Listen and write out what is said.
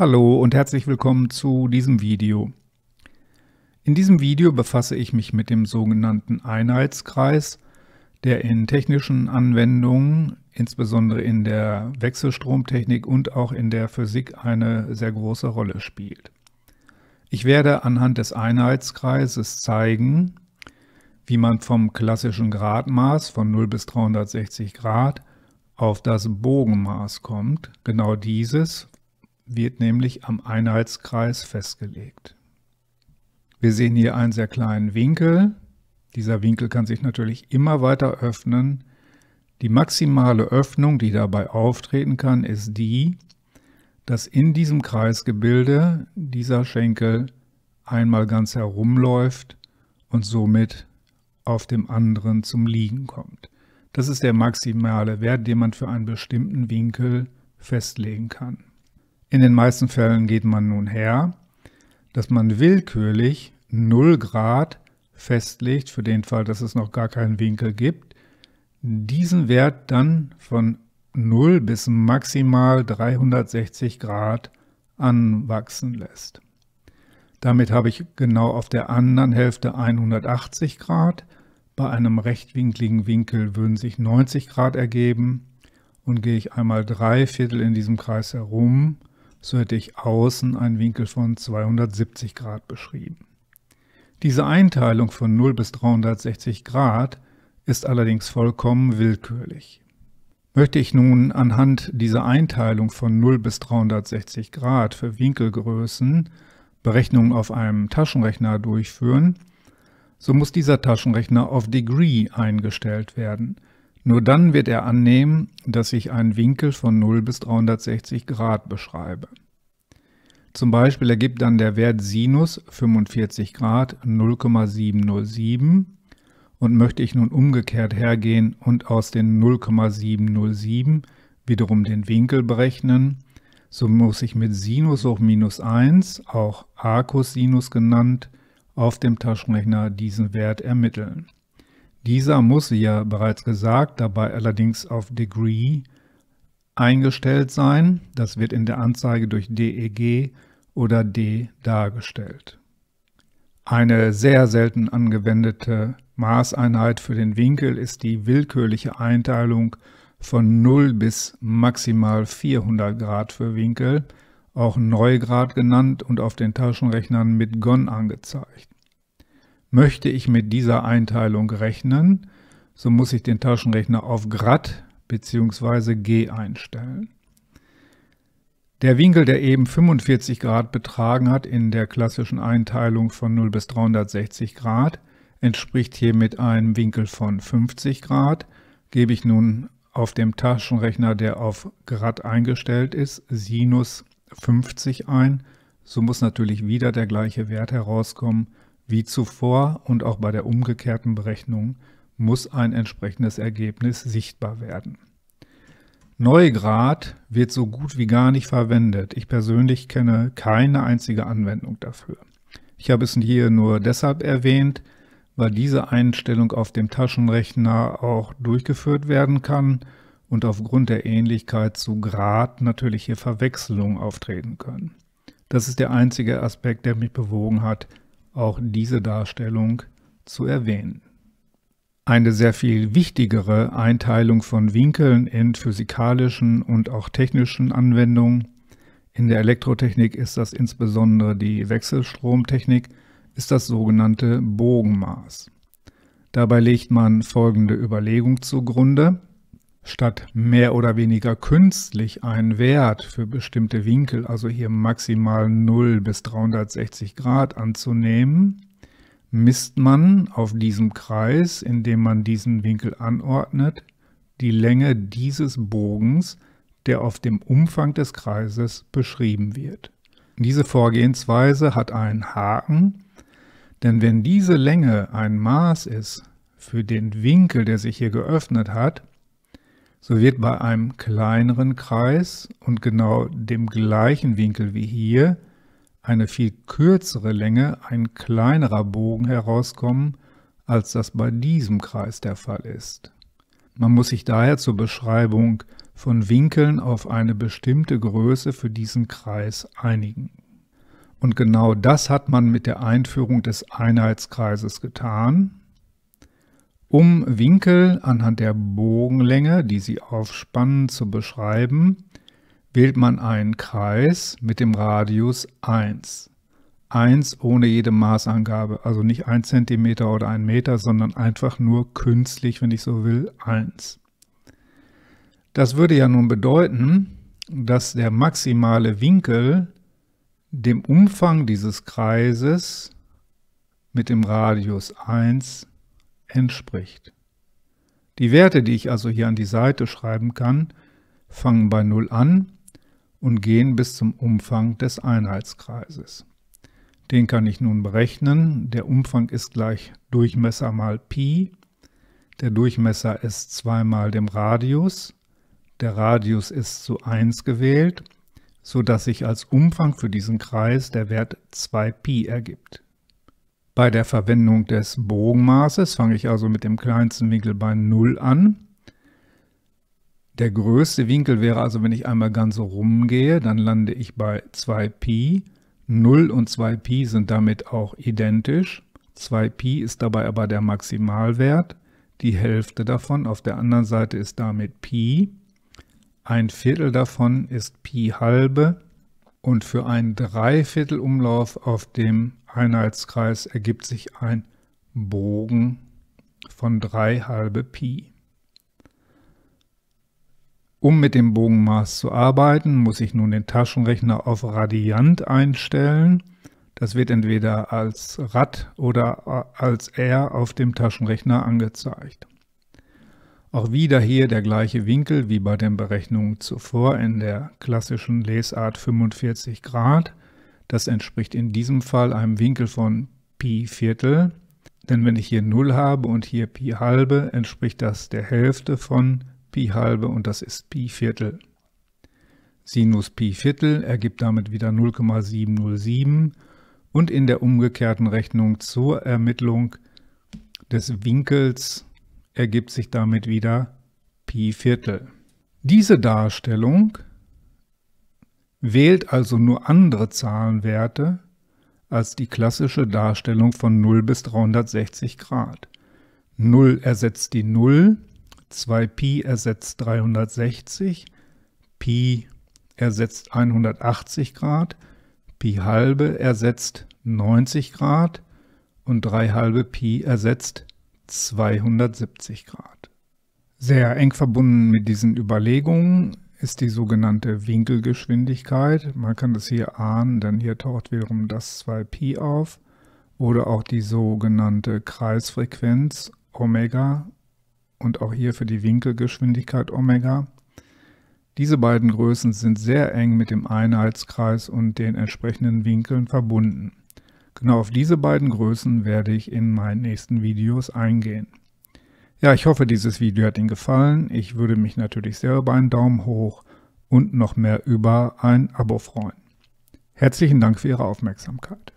Hallo und herzlich willkommen zu diesem Video. In diesem Video befasse ich mich mit dem sogenannten Einheitskreis, der in technischen Anwendungen, insbesondere in der Wechselstromtechnik und auch in der Physik eine sehr große Rolle spielt. Ich werde anhand des Einheitskreises zeigen, wie man vom klassischen Gradmaß von 0 bis 360 Grad auf das Bogenmaß kommt. Genau dieses wird nämlich am Einheitskreis festgelegt. Wir sehen hier einen sehr kleinen Winkel. Dieser Winkel kann sich natürlich immer weiter öffnen. Die maximale Öffnung, die dabei auftreten kann, ist die, dass in diesem Kreisgebilde dieser Schenkel einmal ganz herumläuft und somit auf dem anderen zum Liegen kommt. Das ist der maximale Wert, den man für einen bestimmten Winkel festlegen kann. In den meisten Fällen geht man nun her, dass man willkürlich 0 Grad festlegt, für den Fall, dass es noch gar keinen Winkel gibt, diesen Wert dann von 0 bis maximal 360 Grad anwachsen lässt. Damit habe ich genau auf der anderen Hälfte 180 Grad, bei einem rechtwinkligen Winkel würden sich 90 Grad ergeben und gehe ich einmal drei Viertel in diesem Kreis herum, so hätte ich außen einen Winkel von 270 Grad beschrieben. Diese Einteilung von 0 bis 360 Grad ist allerdings vollkommen willkürlich. Möchte ich nun anhand dieser Einteilung von 0 bis 360 Grad für Winkelgrößen Berechnungen auf einem Taschenrechner durchführen, so muss dieser Taschenrechner auf Degree eingestellt werden – nur dann wird er annehmen, dass ich einen Winkel von 0 bis 360 Grad beschreibe. Zum Beispiel ergibt dann der Wert Sinus 45 Grad 0,707 und möchte ich nun umgekehrt hergehen und aus den 0,707 wiederum den Winkel berechnen, so muss ich mit Sinus hoch minus 1, auch Arcus genannt, auf dem Taschenrechner diesen Wert ermitteln. Dieser muss, wie ja bereits gesagt, dabei allerdings auf Degree eingestellt sein. Das wird in der Anzeige durch DEG oder D dargestellt. Eine sehr selten angewendete Maßeinheit für den Winkel ist die willkürliche Einteilung von 0 bis maximal 400 Grad für Winkel, auch Neugrad genannt und auf den Taschenrechnern mit GON angezeigt. Möchte ich mit dieser Einteilung rechnen, so muss ich den Taschenrechner auf Grad bzw. G einstellen. Der Winkel, der eben 45 Grad betragen hat in der klassischen Einteilung von 0 bis 360 Grad, entspricht hiermit einem Winkel von 50 Grad. Gebe ich nun auf dem Taschenrechner, der auf Grad eingestellt ist, Sinus 50 ein. So muss natürlich wieder der gleiche Wert herauskommen wie zuvor und auch bei der umgekehrten Berechnung muss ein entsprechendes Ergebnis sichtbar werden. Neugrad wird so gut wie gar nicht verwendet. Ich persönlich kenne keine einzige Anwendung dafür. Ich habe es hier nur deshalb erwähnt, weil diese Einstellung auf dem Taschenrechner auch durchgeführt werden kann und aufgrund der Ähnlichkeit zu Grad natürlich hier Verwechslungen auftreten können. Das ist der einzige Aspekt, der mich bewogen hat, auch diese Darstellung zu erwähnen. Eine sehr viel wichtigere Einteilung von Winkeln in physikalischen und auch technischen Anwendungen. In der Elektrotechnik ist das insbesondere die Wechselstromtechnik, ist das sogenannte Bogenmaß. Dabei legt man folgende Überlegung zugrunde statt mehr oder weniger künstlich einen Wert für bestimmte Winkel, also hier maximal 0 bis 360 Grad anzunehmen, misst man auf diesem Kreis, indem man diesen Winkel anordnet, die Länge dieses Bogens, der auf dem Umfang des Kreises beschrieben wird. Diese Vorgehensweise hat einen Haken, denn wenn diese Länge ein Maß ist für den Winkel, der sich hier geöffnet hat, so wird bei einem kleineren Kreis und genau dem gleichen Winkel wie hier eine viel kürzere Länge, ein kleinerer Bogen herauskommen, als das bei diesem Kreis der Fall ist. Man muss sich daher zur Beschreibung von Winkeln auf eine bestimmte Größe für diesen Kreis einigen. Und genau das hat man mit der Einführung des Einheitskreises getan um Winkel anhand der Bogenlänge, die sie aufspannen, zu beschreiben, wählt man einen Kreis mit dem Radius 1. 1 ohne jede Maßangabe, also nicht 1 cm oder 1 Meter, sondern einfach nur künstlich, wenn ich so will, 1. Das würde ja nun bedeuten, dass der maximale Winkel dem Umfang dieses Kreises mit dem Radius 1 entspricht. Die Werte, die ich also hier an die Seite schreiben kann, fangen bei 0 an und gehen bis zum Umfang des Einheitskreises. Den kann ich nun berechnen. Der Umfang ist gleich Durchmesser mal Pi. Der Durchmesser ist zweimal dem Radius. Der Radius ist zu 1 gewählt, sodass sich als Umfang für diesen Kreis der Wert 2pi ergibt. Bei der Verwendung des Bogenmaßes fange ich also mit dem kleinsten Winkel bei 0 an. Der größte Winkel wäre also, wenn ich einmal ganz rumgehe, dann lande ich bei 2Pi. 0 und 2Pi sind damit auch identisch. 2Pi ist dabei aber der Maximalwert. Die Hälfte davon auf der anderen Seite ist damit Pi. Ein Viertel davon ist Pi halbe. Und für einen Dreiviertelumlauf auf dem Einheitskreis ergibt sich ein Bogen von 3 halbe Pi. Um mit dem Bogenmaß zu arbeiten, muss ich nun den Taschenrechner auf Radiant einstellen. Das wird entweder als Rad oder äh, als R auf dem Taschenrechner angezeigt. Auch wieder hier der gleiche Winkel wie bei den Berechnungen zuvor in der klassischen Lesart 45 Grad. Das entspricht in diesem Fall einem Winkel von Pi Viertel. Denn wenn ich hier 0 habe und hier Pi halbe, entspricht das der Hälfte von Pi halbe und das ist Pi Viertel. Sinus Pi Viertel ergibt damit wieder 0,707 und in der umgekehrten Rechnung zur Ermittlung des Winkels ergibt sich damit wieder Pi Viertel. Diese Darstellung wählt also nur andere Zahlenwerte als die klassische Darstellung von 0 bis 360 Grad. 0 ersetzt die 0, 2pi ersetzt 360, Pi ersetzt 180 Grad, Pi halbe ersetzt 90 Grad und 3 halbe Pi ersetzt 270 Grad. Sehr eng verbunden mit diesen Überlegungen ist die sogenannte Winkelgeschwindigkeit. Man kann das hier ahnen, denn hier taucht wiederum das 2 π auf. Oder auch die sogenannte Kreisfrequenz Omega und auch hier für die Winkelgeschwindigkeit Omega. Diese beiden Größen sind sehr eng mit dem Einheitskreis und den entsprechenden Winkeln verbunden. Genau auf diese beiden Größen werde ich in meinen nächsten Videos eingehen. Ja, ich hoffe, dieses Video hat Ihnen gefallen. Ich würde mich natürlich sehr über einen Daumen hoch und noch mehr über ein Abo freuen. Herzlichen Dank für Ihre Aufmerksamkeit.